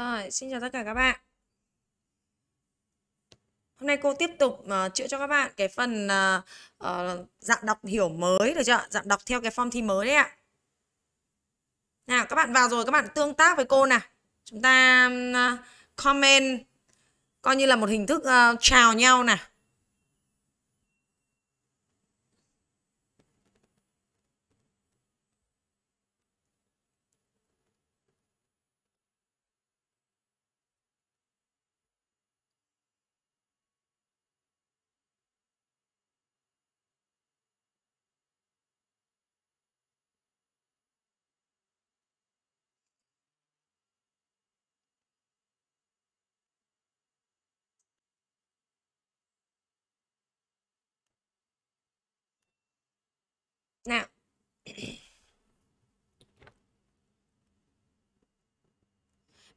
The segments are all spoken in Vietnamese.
Rồi, xin chào tất cả các bạn. Hôm nay cô tiếp tục uh, chữa cho các bạn cái phần uh, uh, dạng đọc hiểu mới được chưa? Dạng đọc theo cái form thi mới đấy ạ. Nào, các bạn vào rồi các bạn tương tác với cô nè Chúng ta uh, comment coi như là một hình thức uh, chào nhau nè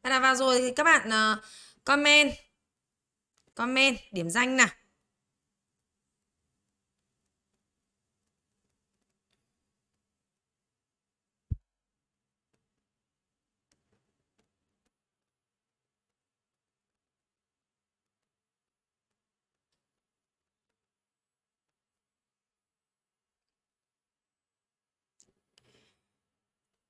Hay là vào rồi thì các bạn uh, comment comment điểm danh nào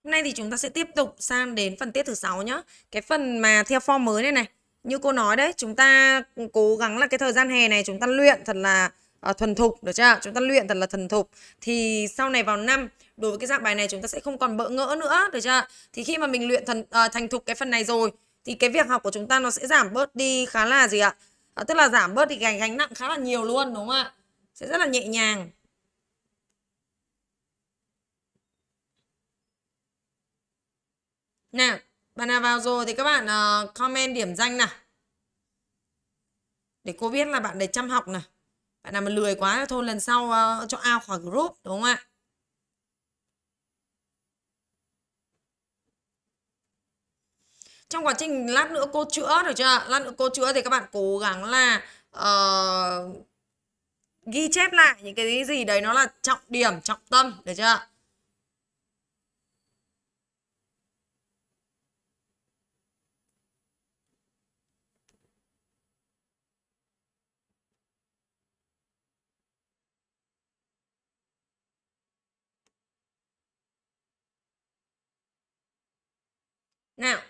Hôm nay thì chúng ta sẽ tiếp tục sang đến phần tiết thứ sáu nhá. Cái phần mà theo form mới này này. Như cô nói đấy, chúng ta cố gắng là cái thời gian hè này chúng ta luyện thật là uh, thuần thục, được chưa? Chúng ta luyện thật là thuần thục. Thì sau này vào năm, đối với cái dạng bài này chúng ta sẽ không còn bỡ ngỡ nữa, được chưa? Thì khi mà mình luyện thần, uh, thành thục cái phần này rồi, thì cái việc học của chúng ta nó sẽ giảm bớt đi khá là gì ạ? Uh, tức là giảm bớt thì gánh, gánh nặng khá là nhiều luôn, đúng không ạ? Sẽ rất là nhẹ nhàng. nào bạn nào vào rồi thì các bạn uh, comment điểm danh nào để cô biết là bạn để chăm học này bạn nào mà lười quá thôi lần sau uh, cho ao khỏi group đúng không ạ trong quá trình lát nữa cô chữa được chưa lát nữa cô chữa thì các bạn cố gắng là uh, ghi chép lại những cái gì đấy nó là trọng điểm trọng tâm được chưa nào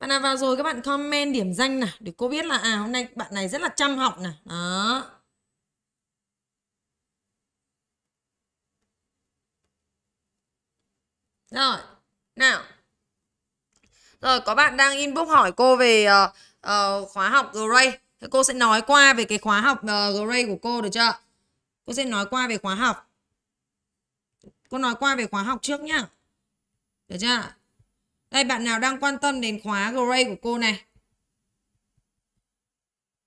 bạn nào vào rồi các bạn comment điểm danh này để cô biết là à hôm nay bạn này rất là chăm học này đó rồi nào rồi có bạn đang inbox hỏi cô về uh, uh, khóa học Gray thì cô sẽ nói qua về cái khóa học uh, Gray của cô được chưa cô sẽ nói qua về khóa học Cô nói qua về khóa học trước nhá. Được chưa? Đây bạn nào đang quan tâm đến khóa Grey của cô này.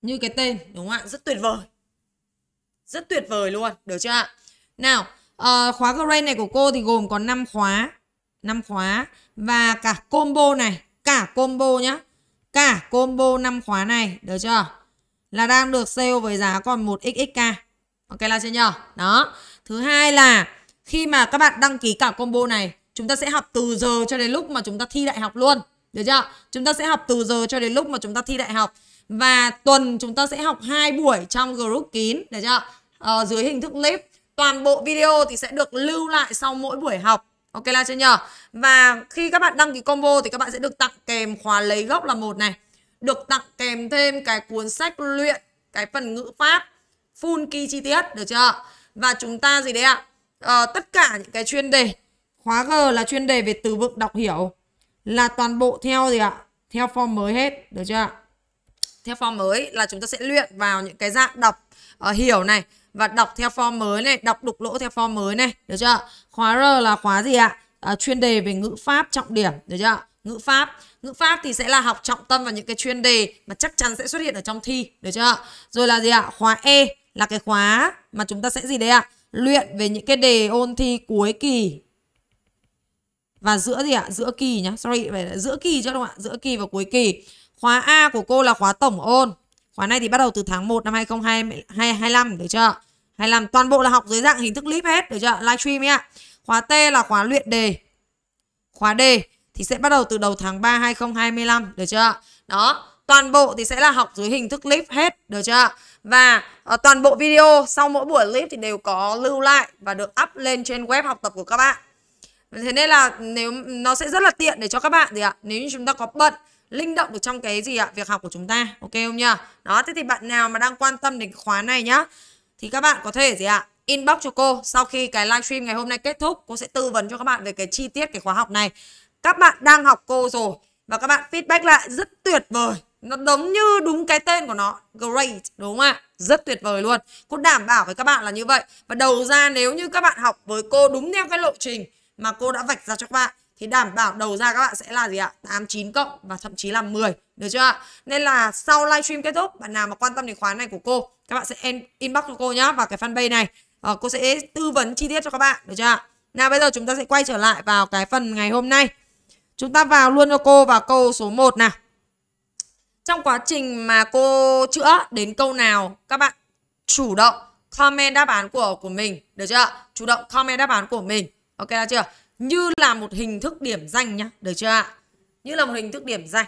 Như cái tên đúng không ạ? Rất tuyệt vời. Rất tuyệt vời luôn. Được chưa ạ? Nào, uh, khóa Grey này của cô thì gồm có 5 khóa. 5 khóa. Và cả combo này. Cả combo nhá. Cả combo 5 khóa này. Được chưa? Là đang được sale với giá còn 1xxk. Ok là chưa nhờ? Đó. Thứ hai là khi mà các bạn đăng ký cả combo này chúng ta sẽ học từ giờ cho đến lúc mà chúng ta thi đại học luôn được chưa chúng ta sẽ học từ giờ cho đến lúc mà chúng ta thi đại học và tuần chúng ta sẽ học hai buổi trong group kín được chưa ờ, dưới hình thức clip toàn bộ video thì sẽ được lưu lại sau mỗi buổi học ok là chưa nhờ và khi các bạn đăng ký combo thì các bạn sẽ được tặng kèm khóa lấy gốc là một này được tặng kèm thêm cái cuốn sách luyện cái phần ngữ pháp full key chi tiết được chưa và chúng ta gì đấy ạ à? à, tất cả những cái chuyên đề khóa G là chuyên đề về từ vựng đọc hiểu là toàn bộ theo gì ạ? Theo form mới hết, được chưa ạ? Theo form mới là chúng ta sẽ luyện vào những cái dạng đọc uh, hiểu này và đọc theo form mới này, đọc đục lỗ theo form mới này, được chưa Khóa R là khóa gì ạ? À, chuyên đề về ngữ pháp trọng điểm, được chưa Ngữ pháp, ngữ pháp thì sẽ là học trọng tâm vào những cái chuyên đề mà chắc chắn sẽ xuất hiện ở trong thi, được chưa Rồi là gì ạ? Khóa E là cái khóa mà chúng ta sẽ gì đấy ạ? luyện về những cái đề ôn thi cuối kỳ và giữa gì ạ giữa kỳ nhá sorry phải giữa kỳ chứ đúng không ạ giữa kỳ và cuối kỳ khóa A của cô là khóa tổng ôn khóa này thì bắt đầu từ tháng 1 năm 2025 được chưa 25 toàn bộ là học dưới dạng hình thức clip hết được chưa livestream ạ khóa T là khóa luyện đề khóa D thì sẽ bắt đầu từ đầu tháng 3 2025 được chưa đó toàn bộ thì sẽ là học dưới hình thức clip hết được chưa và uh, toàn bộ video sau mỗi buổi clip thì đều có lưu lại và được up lên trên web học tập của các bạn thế nên là nếu nó sẽ rất là tiện để cho các bạn gì ạ nếu như chúng ta có bận linh động được trong cái gì ạ việc học của chúng ta ok không nhá đó thế thì bạn nào mà đang quan tâm đến khóa này nhá thì các bạn có thể gì ạ inbox cho cô sau khi cái livestream ngày hôm nay kết thúc cô sẽ tư vấn cho các bạn về cái chi tiết cái khóa học này các bạn đang học cô rồi và các bạn feedback lại rất tuyệt vời nó giống như đúng cái tên của nó great đúng không ạ rất tuyệt vời luôn cô đảm bảo với các bạn là như vậy và đầu ra nếu như các bạn học với cô đúng theo cái lộ trình mà cô đã vạch ra cho các bạn thì đảm bảo đầu ra các bạn sẽ là gì ạ 8, 9 cộng và thậm chí là 10 được chưa ạ nên là sau livestream kết thúc bạn nào mà quan tâm đến khóa này của cô các bạn sẽ inbox cho cô nhá vào cái fanpage này à, cô sẽ tư vấn chi tiết cho các bạn được chưa ạ nào bây giờ chúng ta sẽ quay trở lại vào cái phần ngày hôm nay chúng ta vào luôn cho cô vào câu số 1 nào trong quá trình mà cô chữa đến câu nào các bạn chủ động comment đáp án của của mình được chưa chủ động comment đáp án của mình ok là chưa như là một hình thức điểm danh nhá được chưa ạ như là một hình thức điểm danh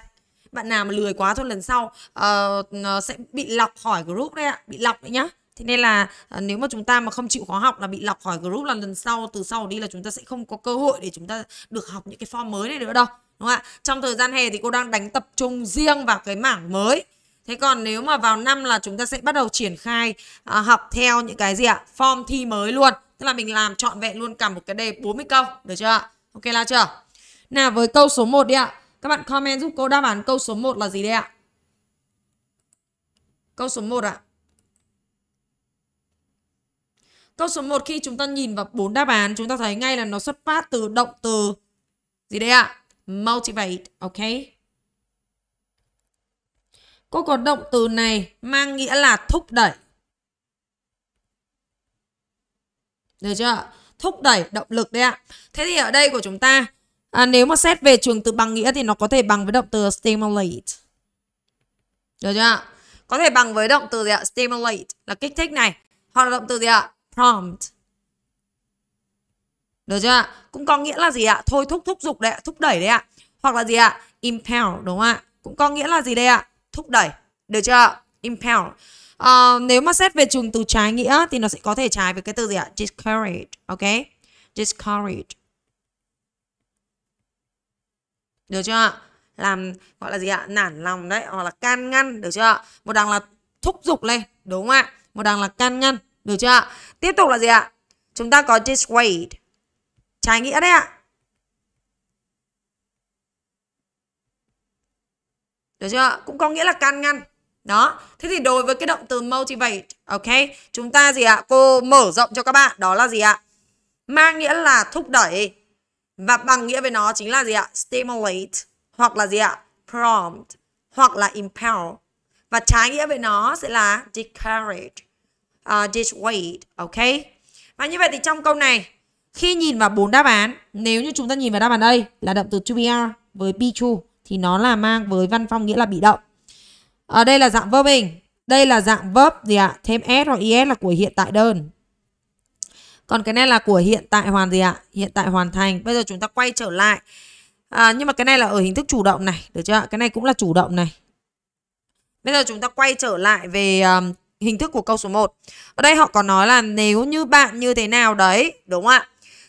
bạn nào mà lười quá thôi lần sau uh, sẽ bị lọc khỏi group đấy ạ bị lọc đấy nhá thế nên là uh, nếu mà chúng ta mà không chịu khó học là bị lọc khỏi group là lần sau từ sau đi là chúng ta sẽ không có cơ hội để chúng ta được học những cái form mới này nữa đâu đúng không ạ trong thời gian hè thì cô đang đánh tập trung riêng vào cái mảng mới thế còn nếu mà vào năm là chúng ta sẽ bắt đầu triển khai à, học theo những cái gì ạ form thi mới luôn tức là mình làm trọn vẹn luôn cả một cái đề 40 câu được chưa ạ ok là chưa nào với câu số 1 đi ạ các bạn comment giúp cô đáp án câu số 1 là gì đây ạ câu số 1 ạ Câu số 1 khi chúng ta nhìn vào bốn đáp án chúng ta thấy ngay là nó xuất phát từ động từ gì đây ạ? motivate, ok? Cô có động từ này mang nghĩa là thúc đẩy. Được chưa? Thúc đẩy động lực đấy ạ. Thế thì ở đây của chúng ta à, nếu mà xét về trường từ bằng nghĩa thì nó có thể bằng với động từ stimulate. Được chưa? Có thể bằng với động từ gì ạ? Stimulate là kích thích này. Hoặc là động từ gì ạ? Prompt. Được chưa ạ? Cũng có nghĩa là gì ạ? Thôi thúc thúc dục đấy thúc đẩy đấy ạ. Hoặc là gì ạ? Impel đúng không ạ? Cũng có nghĩa là gì đây ạ? Thúc đẩy. Được chưa ạ? Impel. Uh, nếu mà xét về trường từ trái nghĩa thì nó sẽ có thể trái với cái từ gì ạ? Discourage. Ok? Discourage. Được chưa ạ? Làm gọi là gì ạ? Nản lòng đấy. Hoặc là can ngăn. Được chưa Một đằng là thúc dục lên. Đúng không ạ? Một đằng là can ngăn. Được chưa ạ? Tiếp tục là gì ạ? Chúng ta có dissuade. Trái nghĩa đấy ạ. Được chưa? Cũng có nghĩa là can ngăn. Đó, thế thì đối với cái động từ motivate, ok, chúng ta gì ạ? Cô mở rộng cho các bạn, đó là gì ạ? Mang nghĩa là thúc đẩy và bằng nghĩa với nó chính là gì ạ? Stimulate hoặc là gì ạ? Prompt hoặc là impel. Và trái nghĩa với nó sẽ là discourage, uh, dissuade, ok? Và như vậy thì trong câu này khi nhìn vào bốn đáp án, nếu như chúng ta nhìn vào đáp án đây là động từ to be are với be true thì nó là mang với văn phong nghĩa là bị động. Ở đây là dạng verb hình, đây là dạng verb gì ạ? À? Thêm s hoặc es là của hiện tại đơn. Còn cái này là của hiện tại hoàn gì ạ? À? Hiện tại hoàn thành. Bây giờ chúng ta quay trở lại. À, nhưng mà cái này là ở hình thức chủ động này, được chưa? Cái này cũng là chủ động này. Bây giờ chúng ta quay trở lại về um, hình thức của câu số 1. Ở đây họ có nói là nếu như bạn như thế nào đấy, đúng không ạ?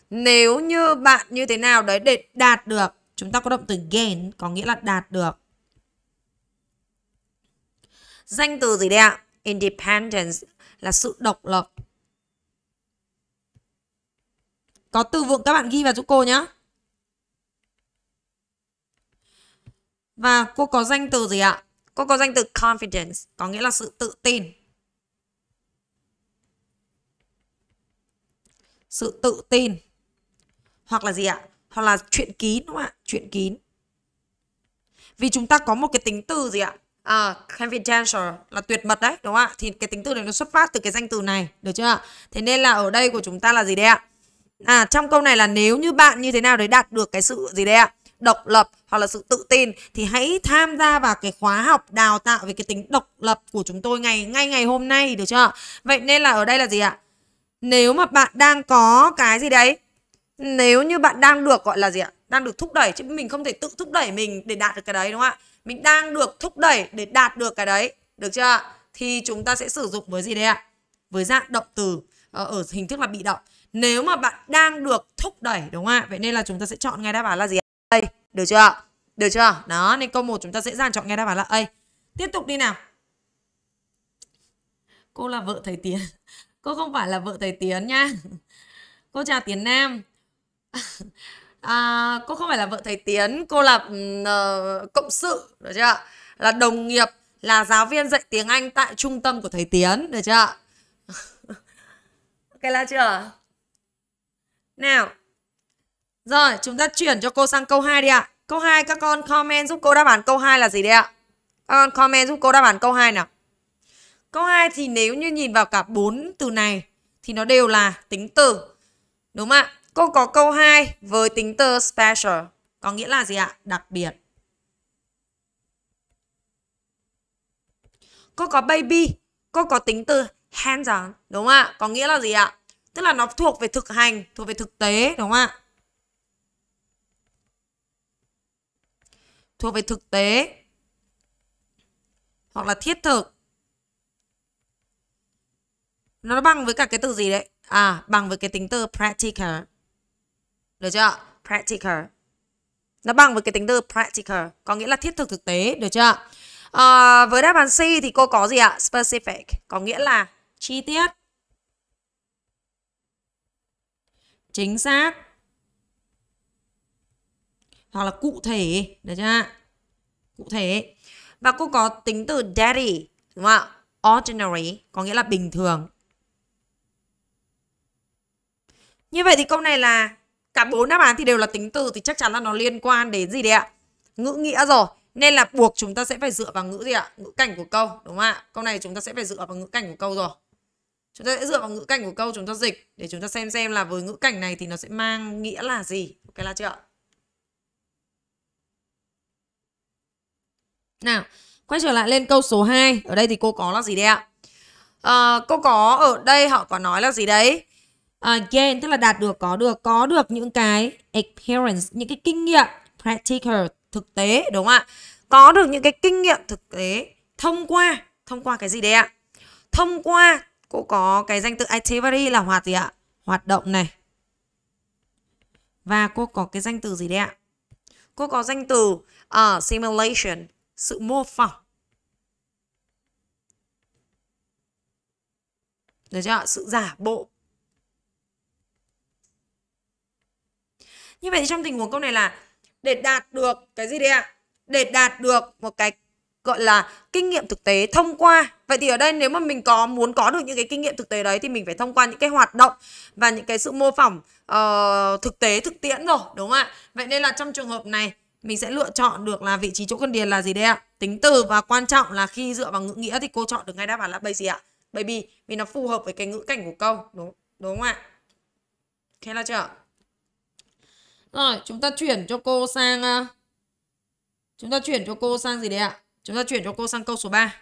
nếu như bạn như thế nào đấy để đạt được chúng ta có động từ gain có nghĩa là đạt được danh từ gì đây ạ independence là sự độc lập có từ vựng các bạn ghi vào giúp cô nhé và cô có danh từ gì ạ cô có danh từ confidence có nghĩa là sự tự tin sự tự tin hoặc là gì ạ hoặc là chuyện kín đúng không ạ chuyện kín vì chúng ta có một cái tính từ gì ạ à, confidential là tuyệt mật đấy đúng không ạ thì cái tính từ này nó xuất phát từ cái danh từ này được chưa ạ thế nên là ở đây của chúng ta là gì đấy ạ à trong câu này là nếu như bạn như thế nào đấy đạt được cái sự gì đấy ạ độc lập hoặc là sự tự tin thì hãy tham gia vào cái khóa học đào tạo về cái tính độc lập của chúng tôi ngày ngay ngày hôm nay được chưa vậy nên là ở đây là gì ạ nếu mà bạn đang có cái gì đấy nếu như bạn đang được gọi là gì ạ đang được thúc đẩy chứ mình không thể tự thúc đẩy mình để đạt được cái đấy đúng không ạ mình đang được thúc đẩy để đạt được cái đấy được chưa ạ thì chúng ta sẽ sử dụng với gì đây ạ với dạng động từ ờ, ở hình thức là bị động nếu mà bạn đang được thúc đẩy đúng không ạ vậy nên là chúng ta sẽ chọn ngay đáp án là gì đây được chưa ạ được chưa đó nên câu một chúng ta sẽ dàng chọn ngay đáp án là a tiếp tục đi nào cô là vợ thầy tiến cô không phải là vợ thầy tiến nha cô chào tiến nam à, cô không phải là vợ thầy Tiến cô là uh, cộng sự được chưa là đồng nghiệp là giáo viên dạy tiếng Anh tại trung tâm của thầy Tiến được chưa ạ ok là chưa nào rồi chúng ta chuyển cho cô sang câu 2 đi ạ câu 2 các con comment giúp cô đáp án câu 2 là gì đi ạ các con comment giúp cô đáp án câu 2 nào câu 2 thì nếu như nhìn vào cả bốn từ này thì nó đều là tính từ đúng không ạ Cô có câu 2 với tính từ special có nghĩa là gì ạ? Đặc biệt. Cô có baby, cô có tính từ hands on, đúng không ạ? Có nghĩa là gì ạ? Tức là nó thuộc về thực hành, thuộc về thực tế, đúng không ạ? Thuộc về thực tế hoặc là thiết thực. Nó bằng với cả cái từ gì đấy? À, bằng với cái tính từ practical. Được chưa? Practical. Nó bằng với cái tính từ practical, có nghĩa là thiết thực thực tế, được chưa? À, với đáp án C thì cô có gì ạ? Specific, có nghĩa là chi tiết. Chính xác. Hoặc là cụ thể, được chưa? Cụ thể. Và cô có tính từ daddy, đúng không ạ? Ordinary, có nghĩa là bình thường. Như vậy thì câu này là cả bốn đáp án thì đều là tính từ thì chắc chắn là nó liên quan đến gì đấy ạ ngữ nghĩa rồi nên là buộc chúng ta sẽ phải dựa vào ngữ gì ạ ngữ cảnh của câu đúng không ạ câu này chúng ta sẽ phải dựa vào ngữ cảnh của câu rồi chúng ta sẽ dựa vào ngữ cảnh của câu chúng ta dịch để chúng ta xem xem là với ngữ cảnh này thì nó sẽ mang nghĩa là gì ok là chưa nào quay trở lại lên câu số 2 ở đây thì cô có là gì đấy ạ à, cô có ở đây họ có nói là gì đấy uh, tức là đạt được có được có được những cái experience những cái kinh nghiệm practical thực tế đúng không ạ có được những cái kinh nghiệm thực tế thông qua thông qua cái gì đấy ạ thông qua cô có cái danh từ activity là hoạt gì ạ hoạt động này và cô có cái danh từ gì đấy ạ cô có danh từ uh, simulation sự mô phỏng được chưa sự giả bộ như vậy thì trong tình huống câu này là để đạt được cái gì đây ạ để đạt được một cái gọi là kinh nghiệm thực tế thông qua vậy thì ở đây nếu mà mình có muốn có được những cái kinh nghiệm thực tế đấy thì mình phải thông qua những cái hoạt động và những cái sự mô phỏng uh, thực tế thực tiễn rồi đúng không ạ vậy nên là trong trường hợp này mình sẽ lựa chọn được là vị trí chỗ cần điền là gì đây ạ tính từ và quan trọng là khi dựa vào ngữ nghĩa thì cô chọn được ngay đáp án là bây gì ạ baby vì nó phù hợp với cái ngữ cảnh của câu đúng đúng không ạ ok là chưa rồi, chúng ta chuyển cho cô sang à, chúng ta chuyển cho cô sang gì đấy ạ? Chúng ta chuyển cho cô sang câu số 3.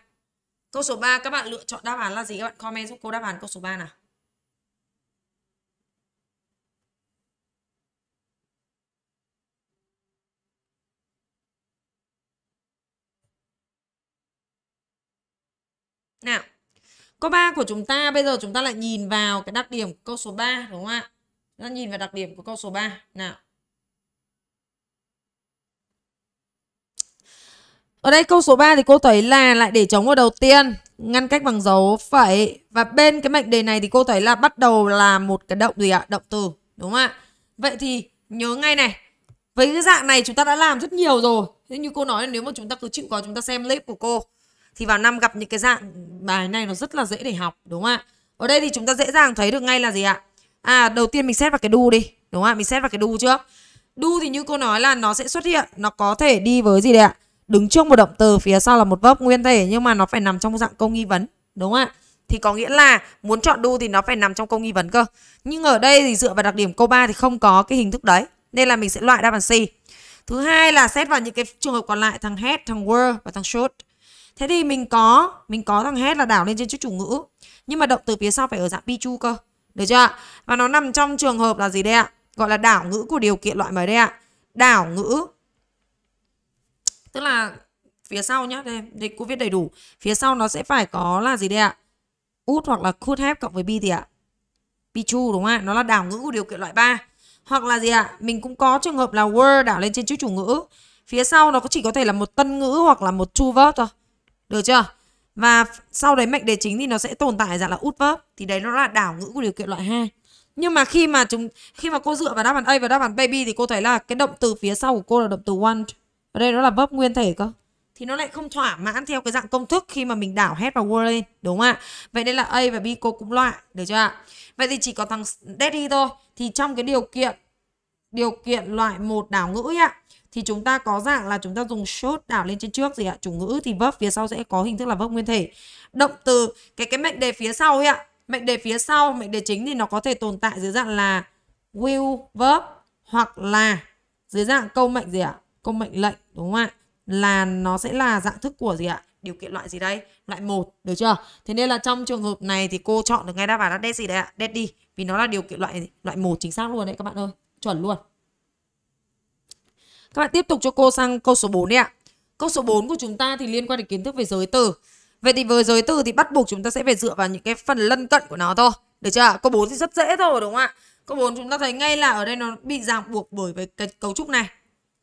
Câu số 3 các bạn lựa chọn đáp án là gì các bạn comment giúp cô đáp án câu số 3 nào. Nào, câu 3 của chúng ta bây giờ chúng ta lại nhìn vào cái đặc điểm câu số 3 đúng không ạ? Chúng ta nhìn vào đặc điểm của câu số 3. Nào. Ở đây câu số 3 thì cô thấy là lại để trống ở đầu tiên ngăn cách bằng dấu phẩy và bên cái mệnh đề này thì cô thấy là bắt đầu là một cái động gì ạ? Động từ đúng không ạ? Vậy thì nhớ ngay này. Với cái dạng này chúng ta đã làm rất nhiều rồi. Thế như cô nói là nếu mà chúng ta cứ chịu khó chúng ta xem clip của cô thì vào năm gặp những cái dạng bài này nó rất là dễ để học đúng không ạ? Ở đây thì chúng ta dễ dàng thấy được ngay là gì ạ? À đầu tiên mình xét vào cái đu đi, đúng không ạ? Mình xét vào cái đu trước. Đu thì như cô nói là nó sẽ xuất hiện, nó có thể đi với gì đấy ạ? đứng trước một động từ phía sau là một vấp nguyên thể nhưng mà nó phải nằm trong dạng câu nghi vấn đúng không ạ thì có nghĩa là muốn chọn đu thì nó phải nằm trong câu nghi vấn cơ nhưng ở đây thì dựa vào đặc điểm câu 3 thì không có cái hình thức đấy nên là mình sẽ loại đáp án C thứ hai là xét vào những cái trường hợp còn lại thằng head thằng were và thằng should thế thì mình có mình có thằng head là đảo lên trên trước chủ ngữ nhưng mà động từ phía sau phải ở dạng pichu cơ được chưa ạ và nó nằm trong trường hợp là gì đây ạ gọi là đảo ngữ của điều kiện loại mới đây ạ đảo ngữ tức là phía sau nhá đây, đây cô viết đầy đủ phía sau nó sẽ phải có là gì đây ạ út hoặc là could have cộng với be thì ạ be chu đúng không ạ nó là đảo ngữ của điều kiện loại 3 hoặc là gì ạ mình cũng có trường hợp là were đảo lên trên chữ chủ ngữ phía sau nó chỉ có thể là một tân ngữ hoặc là một chu verb thôi được chưa và sau đấy mệnh đề chính thì nó sẽ tồn tại dạng là út verb thì đấy nó là đảo ngữ của điều kiện loại 2 nhưng mà khi mà chúng khi mà cô dựa vào đáp án A và đáp án baby thì cô thấy là cái động từ phía sau của cô là động từ want ở đây nó là verb nguyên thể cơ thì nó lại không thỏa mãn theo cái dạng công thức khi mà mình đảo hết vào word lên đúng không ạ vậy đây là a và b cô cũng loại được chưa ạ vậy thì chỉ có thằng daddy thôi thì trong cái điều kiện điều kiện loại một đảo ngữ ạ thì chúng ta có dạng là chúng ta dùng short đảo lên trên trước gì ạ chủ ngữ thì verb phía sau sẽ có hình thức là verb nguyên thể động từ cái cái mệnh đề phía sau ấy ạ mệnh đề phía sau mệnh đề chính thì nó có thể tồn tại dưới dạng là will verb hoặc là dưới dạng câu mệnh gì ạ câu mệnh lệnh đúng không ạ? Là nó sẽ là dạng thức của gì ạ? Điều kiện loại gì đây? Loại 1, được chưa? Thế nên là trong trường hợp này thì cô chọn được ngay đáp án là dead gì đấy ạ? Dead đi. Vì nó là điều kiện loại loại 1 chính xác luôn đấy các bạn ơi. Chuẩn luôn. Các bạn tiếp tục cho cô sang câu số 4 đi ạ. Câu số 4 của chúng ta thì liên quan đến kiến thức về giới từ. Vậy thì với giới từ thì bắt buộc chúng ta sẽ phải dựa vào những cái phần lân cận của nó thôi. Được chưa? ạ Câu 4 thì rất dễ thôi đúng không ạ? Câu 4 chúng ta thấy ngay là ở đây nó bị ràng buộc bởi cái cấu trúc này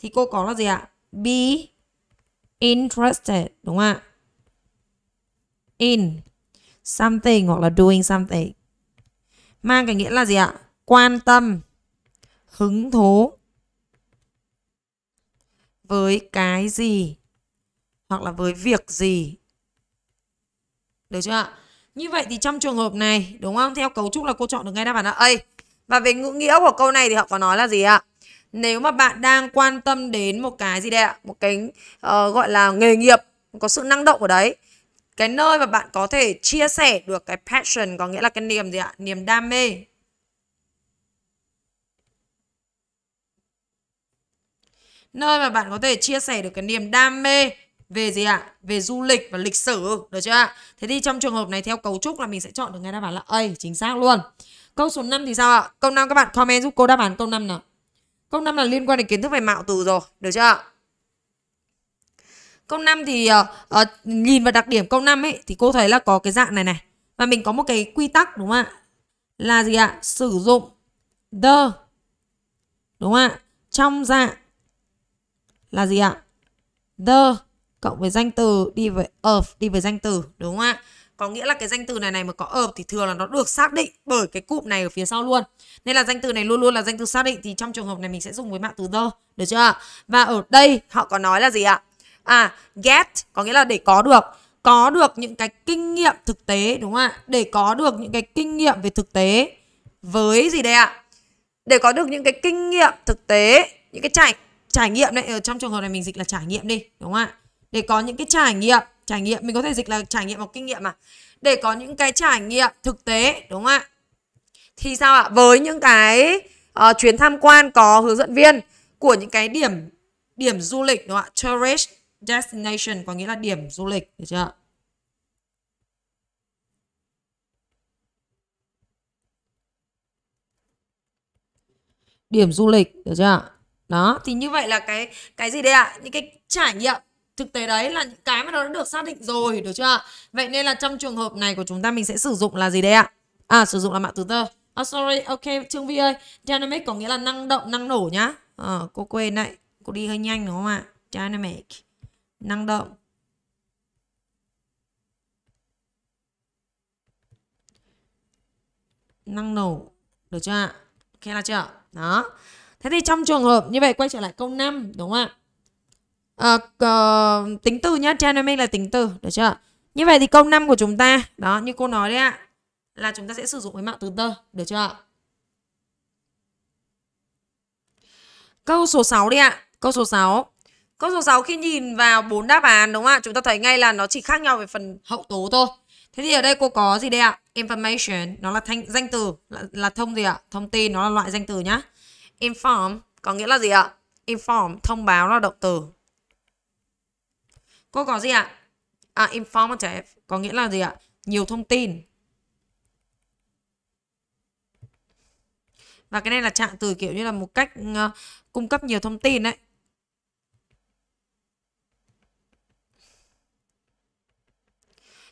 thì cô có là gì ạ? Be interested đúng không ạ? In something hoặc là doing something. Mang cái nghĩa là gì ạ? Quan tâm, hứng thú với cái gì hoặc là với việc gì. Được chưa ạ? Như vậy thì trong trường hợp này đúng không? Theo cấu trúc là cô chọn được ngay đáp án là A. Và về ngữ nghĩa của câu này thì họ có nói là gì ạ? nếu mà bạn đang quan tâm đến một cái gì đấy, ạ một cái uh, gọi là nghề nghiệp có sự năng động ở đấy cái nơi mà bạn có thể chia sẻ được cái passion có nghĩa là cái niềm gì ạ niềm đam mê nơi mà bạn có thể chia sẻ được cái niềm đam mê về gì ạ về du lịch và lịch sử được chưa ạ thế thì trong trường hợp này theo cấu trúc là mình sẽ chọn được ngay đáp án là A chính xác luôn câu số 5 thì sao ạ câu 5 các bạn comment giúp cô đáp án câu 5 nào Câu 5 là liên quan đến kiến thức về mạo từ rồi, được chưa ạ? Câu 5 thì uh, uh, nhìn vào đặc điểm câu 5 ấy thì cô thấy là có cái dạng này này. Và mình có một cái quy tắc đúng không ạ? Là gì ạ? Sử dụng the đúng không ạ? Trong dạng là gì ạ? The cộng với danh từ đi với of đi với danh từ đúng không ạ? có nghĩa là cái danh từ này này mà có ợp thì thường là nó được xác định bởi cái cụm này ở phía sau luôn nên là danh từ này luôn luôn là danh từ xác định thì trong trường hợp này mình sẽ dùng với mạng từ the được chưa và ở đây họ có nói là gì ạ à get có nghĩa là để có được có được những cái kinh nghiệm thực tế đúng không ạ để có được những cái kinh nghiệm về thực tế với gì đây ạ để có được những cái kinh nghiệm thực tế những cái trải trải nghiệm này ở trong trường hợp này mình dịch là trải nghiệm đi đúng không ạ để có những cái trải nghiệm trải nghiệm mình có thể dịch là trải nghiệm hoặc kinh nghiệm mà để có những cái trải nghiệm thực tế đúng không ạ thì sao ạ với những cái uh, chuyến tham quan có hướng dẫn viên của những cái điểm điểm du lịch đúng không ạ tourist destination có nghĩa là điểm du lịch được chưa điểm du lịch được chưa đó thì như vậy là cái cái gì đây ạ những cái trải nghiệm thực tế đấy là những cái mà nó đã được xác định rồi được chưa vậy nên là trong trường hợp này của chúng ta mình sẽ sử dụng là gì đây ạ à sử dụng là mạng từ tơ à, sorry ok trương vi ơi dynamic có nghĩa là năng động năng nổ nhá à, cô quên lại cô đi hơi nhanh đúng không ạ dynamic năng động năng nổ được chưa ạ ok là chưa đó thế thì trong trường hợp như vậy quay trở lại câu 5 đúng không ạ uh, tính từ nhá dynamic là tính từ được chưa như vậy thì câu 5 của chúng ta đó như cô nói đấy ạ là chúng ta sẽ sử dụng với mạng từ tơ được chưa câu số 6 đi ạ câu số 6 câu số 6 khi nhìn vào bốn đáp án đúng không ạ chúng ta thấy ngay là nó chỉ khác nhau về phần hậu tố thôi thế thì ở đây cô có gì đây ạ information nó là thanh danh từ là, là thông gì ạ thông tin nó là loại danh từ nhá inform có nghĩa là gì ạ inform thông báo là động từ Cô có gì ạ? À, informative có nghĩa là gì ạ? Nhiều thông tin. Và cái này là trạng từ kiểu như là một cách ờ, cung cấp nhiều thông tin đấy.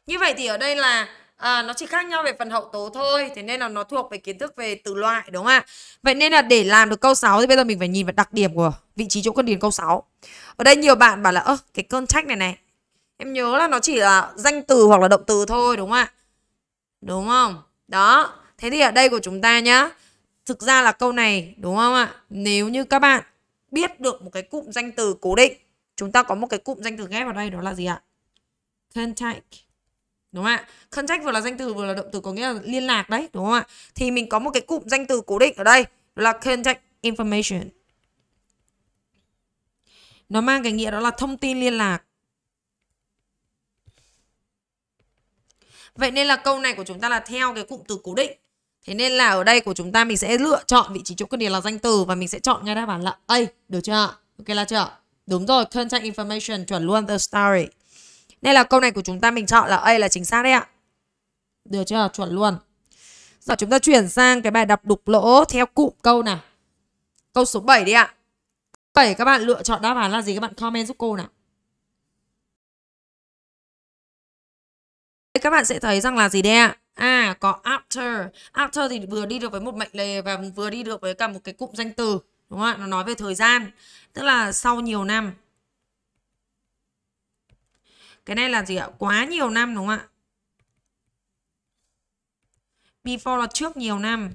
Như vậy thì ở đây là à, nó chỉ khác nhau về phần hậu tố thôi thế nên là nó thuộc về kiến thức về từ loại đúng không ạ vậy nên là để làm được câu 6 thì bây giờ mình phải nhìn vào đặc điểm của vị trí chỗ con điền câu 6 ở đây nhiều bạn bảo là ơ cái cơn trách này này em nhớ là nó chỉ là danh từ hoặc là động từ thôi đúng không ạ đúng không đó thế thì ở đây của chúng ta nhá thực ra là câu này đúng không ạ nếu như các bạn biết được một cái cụm danh từ cố định chúng ta có một cái cụm danh từ ghép vào đây đó là gì ạ can take đúng không ạ contact vừa là danh từ vừa là động từ có nghĩa là liên lạc đấy đúng không ạ thì mình có một cái cụm danh từ cố định ở đây là contact information nó mang cái nghĩa đó là thông tin liên lạc vậy nên là câu này của chúng ta là theo cái cụm từ cố định thế nên là ở đây của chúng ta mình sẽ lựa chọn vị trí chỗ cần điều là danh từ và mình sẽ chọn ngay đáp án là A được chưa ok là chưa đúng rồi contact information chuẩn luôn the story nên là câu này của chúng ta mình chọn là A là chính xác đấy ạ. Được chưa? Chuẩn luôn. Giờ chúng ta chuyển sang cái bài đọc đục lỗ theo cụm câu nào. Câu số 7 đi ạ. 7 các bạn lựa chọn đáp án là gì các bạn comment giúp cô nào. Các bạn sẽ thấy rằng là gì đây ạ? À có after. After thì vừa đi được với một mệnh lề và vừa đi được với cả một cái cụm danh từ. Đúng không ạ? Nó nói về thời gian. Tức là sau nhiều năm cái này là gì ạ quá nhiều năm đúng không ạ before là trước nhiều năm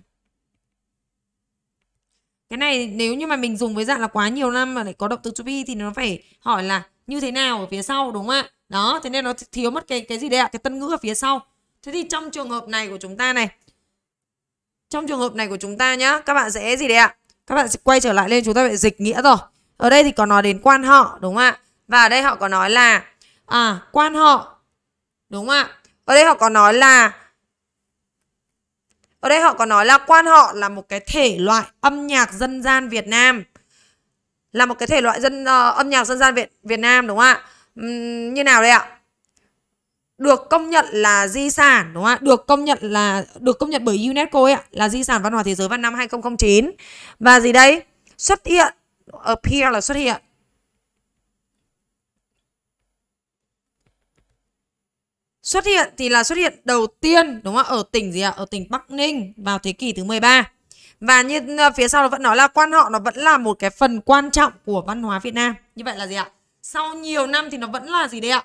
cái này nếu như mà mình dùng với dạng là quá nhiều năm mà lại có động từ to be thì nó phải hỏi là như thế nào ở phía sau đúng không ạ đó thế nên nó thiếu mất cái cái gì đấy ạ cái tân ngữ ở phía sau thế thì trong trường hợp này của chúng ta này trong trường hợp này của chúng ta nhá các bạn sẽ gì đấy ạ các bạn sẽ quay trở lại lên chúng ta phải dịch nghĩa rồi ở đây thì có nói đến quan họ đúng không ạ và ở đây họ có nói là à quan họ đúng không ạ ở đây họ có nói là ở đây họ có nói là quan họ là một cái thể loại âm nhạc dân gian Việt Nam là một cái thể loại dân uh, âm nhạc dân gian Việt Việt Nam đúng không ạ uhm, như nào đây ạ được công nhận là di sản đúng không ạ? Được công nhận là được công nhận bởi UNESCO ấy ạ, là di sản văn hóa thế giới vào năm 2009. Và gì đây? Xuất hiện appear là xuất hiện xuất hiện thì là xuất hiện đầu tiên đúng không ở tỉnh gì ạ ở tỉnh Bắc Ninh vào thế kỷ thứ 13 và như ờ, phía sau nó vẫn nói là quan họ nó vẫn là một cái phần quan trọng của văn hóa Việt Nam như vậy là gì ạ sau nhiều năm thì nó vẫn là gì đấy ạ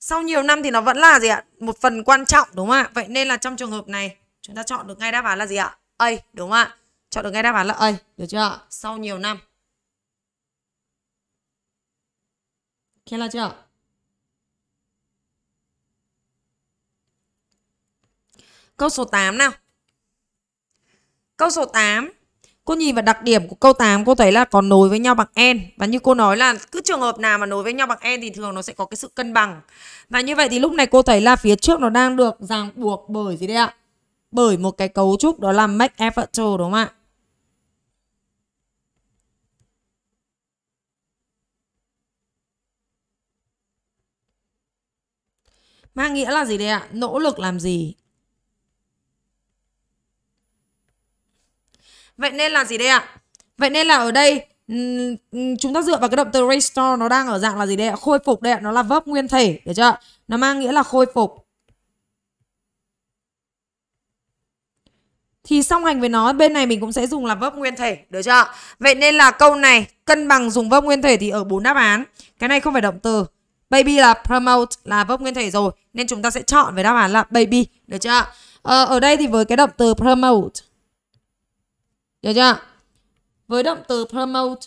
sau nhiều năm thì nó vẫn là gì ạ một phần quan trọng đúng không ạ vậy nên là trong trường hợp này chúng ta chọn được ngay đáp án là gì ạ A đúng không ạ chọn được ngay đáp án là A được chưa ạ sau nhiều năm ok là chưa ạ Câu số 8 nào. Câu số 8. Cô nhìn vào đặc điểm của câu 8 cô thấy là còn nối với nhau bằng n và như cô nói là cứ trường hợp nào mà nối với nhau bằng n thì thường nó sẽ có cái sự cân bằng. Và như vậy thì lúc này cô thấy là phía trước nó đang được ràng buộc bởi gì đấy ạ? Bởi một cái cấu trúc đó là make effort to đúng không ạ? Mang nghĩa là gì đây ạ? Nỗ lực làm gì? Vậy nên là gì đây ạ? Vậy nên là ở đây chúng ta dựa vào cái động từ restore nó đang ở dạng là gì đây ạ? Khôi phục đây ạ, nó là verb nguyên thể, được chưa? Nó mang nghĩa là khôi phục. Thì song hành với nó bên này mình cũng sẽ dùng là verb nguyên thể, được chưa? Vậy nên là câu này cân bằng dùng verb nguyên thể thì ở bốn đáp án. Cái này không phải động từ. Baby là promote là verb nguyên thể rồi nên chúng ta sẽ chọn về đáp án là baby, được chưa? Ờ, ở đây thì với cái động từ promote được chưa? Với động từ promote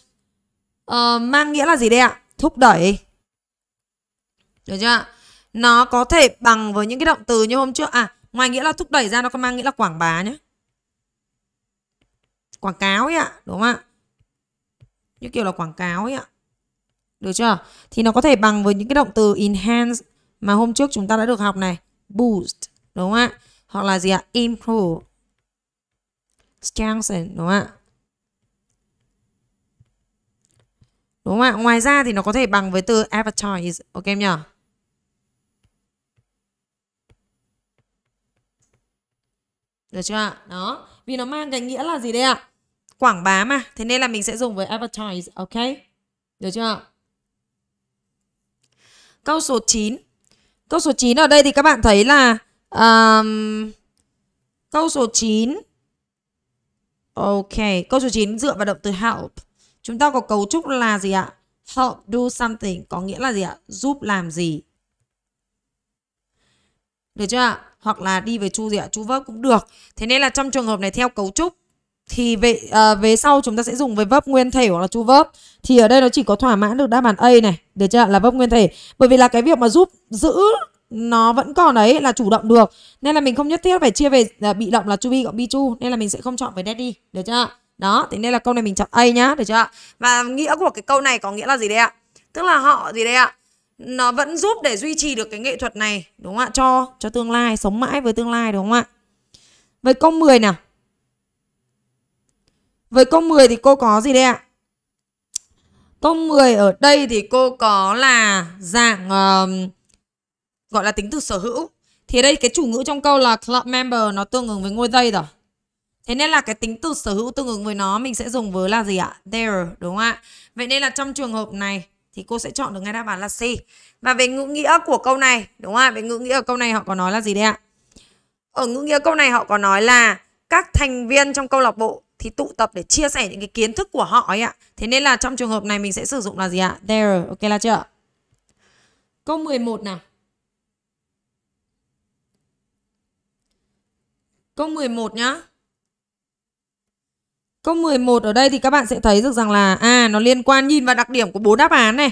uh, mang nghĩa là gì đây ạ? Thúc đẩy. Được chưa? Nó có thể bằng với những cái động từ như hôm trước. À, ngoài nghĩa là thúc đẩy ra nó còn mang nghĩa là quảng bá nhé. Quảng cáo ấy ạ, đúng không ạ? Như kiểu là quảng cáo ấy ạ. Được chưa? Thì nó có thể bằng với những cái động từ enhance mà hôm trước chúng ta đã được học này. Boost, đúng không ạ? Hoặc là gì ạ? Improve. Johnson đúng không ạ? Đúng không ạ? Ngoài ra thì nó có thể bằng với từ advertise. Ok em nhỉ? Được chưa ạ? Đó. Vì nó mang cái nghĩa là gì đây ạ? Quảng bá mà. Thế nên là mình sẽ dùng với advertise. Ok? Được chưa ạ? Câu số 9. Câu số 9 ở đây thì các bạn thấy là um, câu số 9 Ok, câu số 9 dựa vào động từ help. Chúng ta có cấu trúc là gì ạ? Help do something có nghĩa là gì ạ? Giúp làm gì. Được chưa ạ? Hoặc là đi với chu gì ạ? Chu verb cũng được. Thế nên là trong trường hợp này theo cấu trúc thì về à, về sau chúng ta sẽ dùng với verb nguyên thể hoặc là chu verb. Thì ở đây nó chỉ có thỏa mãn được đáp án A này, được chưa ạ? Là verb nguyên thể. Bởi vì là cái việc mà giúp giữ nó vẫn còn đấy là chủ động được nên là mình không nhất thiết phải chia về à, bị động là chu bi cộng bi chu nên là mình sẽ không chọn với daddy được chưa đó thế nên là câu này mình chọn a nhá được chưa và nghĩa của cái câu này có nghĩa là gì đấy ạ tức là họ gì đấy ạ nó vẫn giúp để duy trì được cái nghệ thuật này đúng không ạ cho cho tương lai sống mãi với tương lai đúng không ạ với câu 10 nào với câu 10 thì cô có gì đây ạ câu 10 ở đây thì cô có là dạng uh, gọi là tính từ sở hữu thì ở đây cái chủ ngữ trong câu là club member nó tương ứng với ngôi dây rồi thế nên là cái tính từ sở hữu tương ứng với nó mình sẽ dùng với là gì ạ there đúng không ạ vậy nên là trong trường hợp này thì cô sẽ chọn được ngay đáp án là C và về ngữ nghĩa của câu này đúng không ạ về ngữ nghĩa ở câu này họ có nói là gì đấy ạ ở ngữ nghĩa câu này họ có nói là các thành viên trong câu lạc bộ thì tụ tập để chia sẻ những cái kiến thức của họ ấy ạ. Thế nên là trong trường hợp này mình sẽ sử dụng là gì ạ? There, ok là chưa? Câu 11 nào. Câu 11 nhá. Câu 11 ở đây thì các bạn sẽ thấy được rằng là à nó liên quan nhìn vào đặc điểm của bốn đáp án này.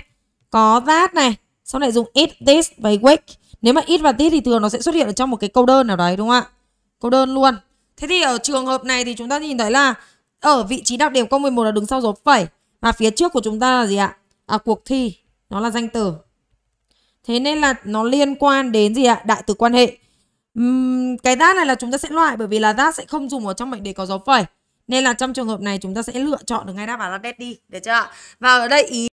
Có that này, sau này dùng it, this và wake. Nếu mà it và this thì thường nó sẽ xuất hiện ở trong một cái câu đơn nào đấy đúng không ạ? Câu đơn luôn. Thế thì ở trường hợp này thì chúng ta nhìn thấy là ở vị trí đặc điểm câu 11 là đứng sau dấu phẩy và phía trước của chúng ta là gì ạ? À, cuộc thi, nó là danh từ. Thế nên là nó liên quan đến gì ạ? Đại từ quan hệ cái that này là chúng ta sẽ loại bởi vì là that sẽ không dùng ở trong mệnh đề có dấu phẩy. Nên là trong trường hợp này chúng ta sẽ lựa chọn được ngay đáp án là dead đi, được chưa ạ? Và ở đây ý